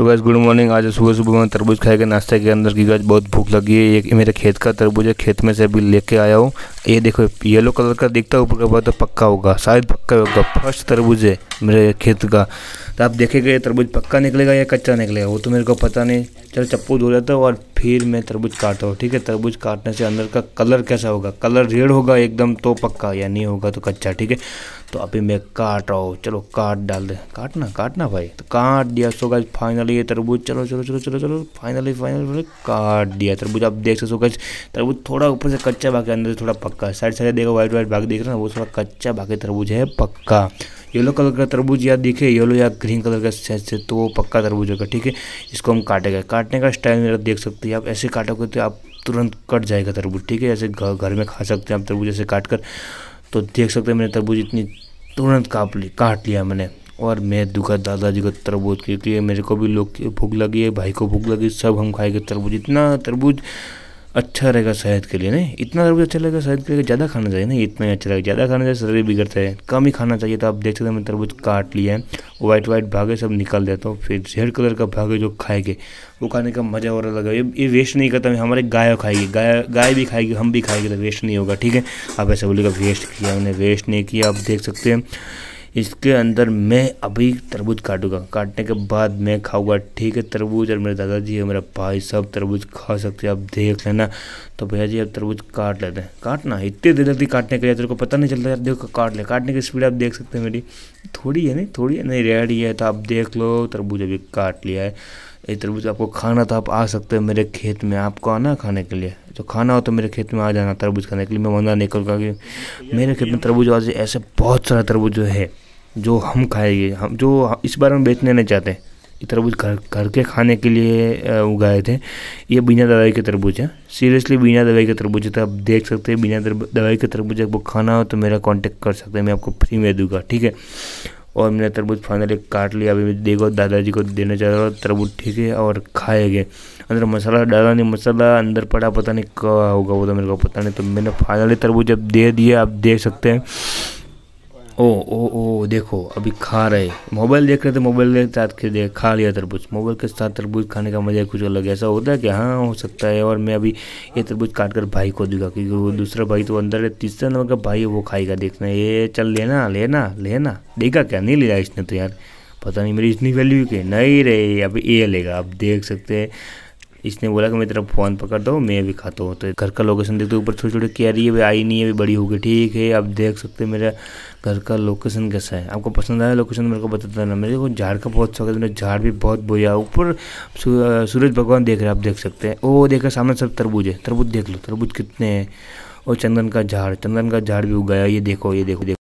सो gas good morning आज सुबह सुबह मैं तरबूज खाए के नाश्ते के अंदर की गैस बहुत भूख लगी है एक मेरे खेत का तरबूज है खेत में से अभी लेके आया हूँ ये देखो येलो कलर का दिखता है ऊपर का बाद तो पक्का होगा शायद पक्का होगा फर्स्ट तरबूज है मेरे खेत का तो आप देखेंगे तरबूज पक्का निकलेगा या कच्चा निकलेगा वो तो मेरे को पता नहीं चलो चप्पू धो जाता और फिर मैं तरबूज काटा हूँ ठीक है तरबूज काटने से अंदर का कलर कैसा होगा कलर रेड होगा एकदम तो पक्का या नहीं होगा तो कच्चा ठीक है तो अभी मैं काट रहा हूँ चलो काट डाल दे काटना काटना भाई तो काट दिया सो गज फाइनली ये तरबूज चलो चलो चलो चलो चलो फाइनली फाइनली काट दिया तरबूज आप देख सकते गज तरबूज थोड़ा ऊपर से कच्चा बाकी अंदर से थोड़ा पक्का साइड साइड देखो वाइट वाइट बाकी देख रहे हैं वो थोड़ा कच्चा बाकी तरबूज है पक्का येलो कलर का तरबूज या दिखे येलो या ग्रीन कलर का सेंस से तो वो पक्का तरबूज होगा ठीक है इसको हम काटेगा काटने का स्टाइल मेरा देख सकते हैं आप ऐसे काटोगे तो आप तुरंत कट जाएगा तरबूज ठीक है ऐसे घर में खा सकते हैं आप तरबूज ऐसे काट कर तो देख सकते हैं मैंने तरबूज इतनी तुरंत काट ली काट लिया मैंने और मैं दुखा दादाजी को तरबूज क्योंकि मेरे को भी लोग भूख लगी है भाई को भूख लगी सब हम खाएंगे तरबूज इतना तरबूज अच्छा रहेगा सेहत के लिए नहीं इतना ज़रूर अच्छा लगेगा सेहत के लिए ज़्यादा खाना चाहिए ना इतना ही अच्छा लगेगा ज़्यादा खाना चाहिए शरीर बिगड़ता है कम ही खाना चाहिए तो आप देख सकते हैं तरबूज काट लिया है वाइट वाइट भागे सब निकाल देता हूँ फिर रेड कलर का भागे जो खाएंगे वो खाने का मज़ा और लगा ये ये वेस्ट नहीं करता हमारे गाय खाएगी गाय गाय भी खाएगी हम भी खाएंगे तो वेस्ट नहीं होगा ठीक है आप ऐसा बोलेगा वेस्ट किया हमने वेस्ट नहीं किया आप देख सकते हैं इसके अंदर मैं अभी तरबूज काटूंगा काटने के बाद मैं खाऊंगा ठीक है तरबूज और मेरे दादाजी और मेरा भाई सब तरबूज खा सकते हैं आप देख लेना तो भैया जी अब तरबूज काट लेते हैं काटना इतनी देर जल्दी काटने के लिए तेरे को पता नहीं चलता यार देखो काट ले काटने की स्पीड आप देख सकते हैं मेरी थोड़ी है नहीं थोड़ी है नहीं रेड ही है तो आप देख लो तरबूज अभी काट लिया है ये तरबूज आपको खाना था आप आ सकते हो मेरे खेत में आपको आना खाने के लिए जो खाना हो तो मेरे खेत में आ जाना तरबूज खाने के लिए मैं मना नहीं करूँगा कि मेरे खेत में तरबूज आज ऐसे बहुत सारा तरबूज है जो हम खाएंगे हम जो इस बार हम बेचने नहीं चाहते ये तरबूज घर घर के खाने के लिए उगाए थे ये बिना दवाई के तरबूज है सीरियसली बिना दवाई के तरबूज है तो आप देख सकते हैं बिना दवाई के तरबूज आपको खाना हो तो मेरा कांटेक्ट कर सकते हैं मैं आपको फ्री में दूंगा ठीक है और मैंने तरबूज फाइनली काट लिया अभी देखो दादाजी को देने जा रहा हूँ तरबूज ठीक है और खाएंगे अंदर मसाला डाला नहीं मसाला अंदर पड़ा पता नहीं क्या होगा वो तो मेरे को पता नहीं तो मैंने फाइनली तरबूज जब दे दिया आप देख सकते हैं ओ ओ ओ देखो अभी खा रहे मोबाइल देख रहे थे मोबाइल के साथ के देख खा लिया तरबूज मोबाइल के साथ तरबूज खाने का मज़ा कुछ अलग ऐसा होता है कि हाँ हो सकता है और मैं अभी ये तरबूज काट कर भाई को दूंगा क्योंकि वो दूसरा भाई तो अंदर है तीसरा नंबर का भाई है वो खाएगा देखना ये चल लेना लेना लेना देखा क्या नहीं लिया इसने तो यार पता नहीं मेरी इतनी वैल्यू की नहीं रही अब ये लेगा आप देख सकते हैं इसने बोला कि मेरी तरफ फ़ोन पकड़ दो मैं भी खाता हूँ तो घर का लोकेशन देखते ऊपर छोटी छोटे क्यारी है आई नहीं है अभी बड़ी होगी ठीक है आप देख सकते हैं मेरा घर का लोकेशन कैसा है आपको पसंद आया लोकेशन मेरे को बता देना मेरे को झाड़ का बहुत शौक है मैंने झाड़ भी बहुत बोया ऊपर सूरज भगवान देख रहे हैं आप देख सकते हैं वो देखा सामने सब तरबूज है तरबूज देख लो तरबूज कितने हैं और चंदन का झाड़ चंदन का झाड़ भी उगाया ये देखो ये देखो देखो